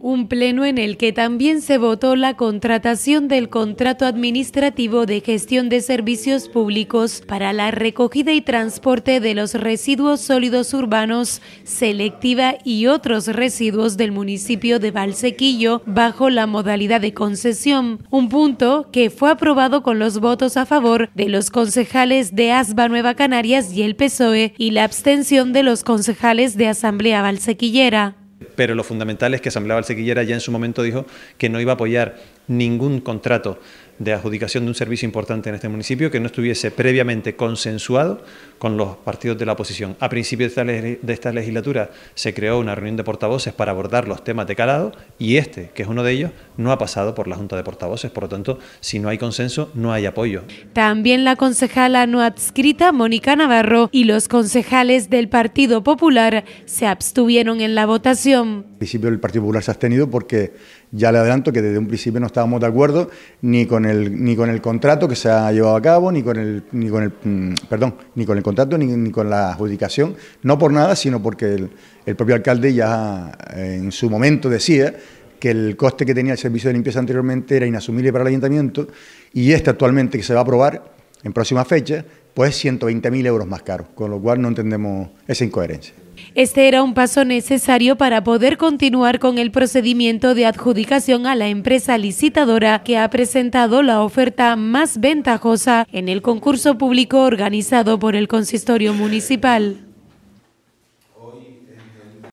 Un pleno en el que también se votó la contratación del contrato administrativo de gestión de servicios públicos para la recogida y transporte de los residuos sólidos urbanos, selectiva y otros residuos del municipio de Valsequillo bajo la modalidad de concesión. Un punto que fue aprobado con los votos a favor de los concejales de ASBA Nueva Canarias y el PSOE y la abstención de los concejales de Asamblea Valsequillera pero lo fundamental es que Asamblea Valsequillera ya en su momento dijo que no iba a apoyar ningún contrato de adjudicación de un servicio importante en este municipio que no estuviese previamente consensuado con los partidos de la oposición. A principios de esta legislatura se creó una reunión de portavoces para abordar los temas de calado y este, que es uno de ellos, no ha pasado por la Junta de Portavoces. Por lo tanto, si no hay consenso, no hay apoyo. También la concejala no adscrita, Mónica Navarro, y los concejales del Partido Popular se abstuvieron en la votación. En principio el Partido Popular se ha abstenido porque ya le adelanto que desde un principio no está estábamos de acuerdo ni con el, ni con el contrato que se ha llevado a cabo, ni con el, ni con el mm, perdón, ni con el contrato, ni, con la adjudicación, no por nada, sino porque el, el propio alcalde ya eh, en su momento decía que el coste que tenía el servicio de limpieza anteriormente era inasumible para el ayuntamiento y este actualmente que se va a aprobar en próxima fecha pues 120 mil euros más caro, con lo cual no entendemos esa incoherencia. Este era un paso necesario para poder continuar con el procedimiento de adjudicación a la empresa licitadora que ha presentado la oferta más ventajosa en el concurso público organizado por el consistorio municipal.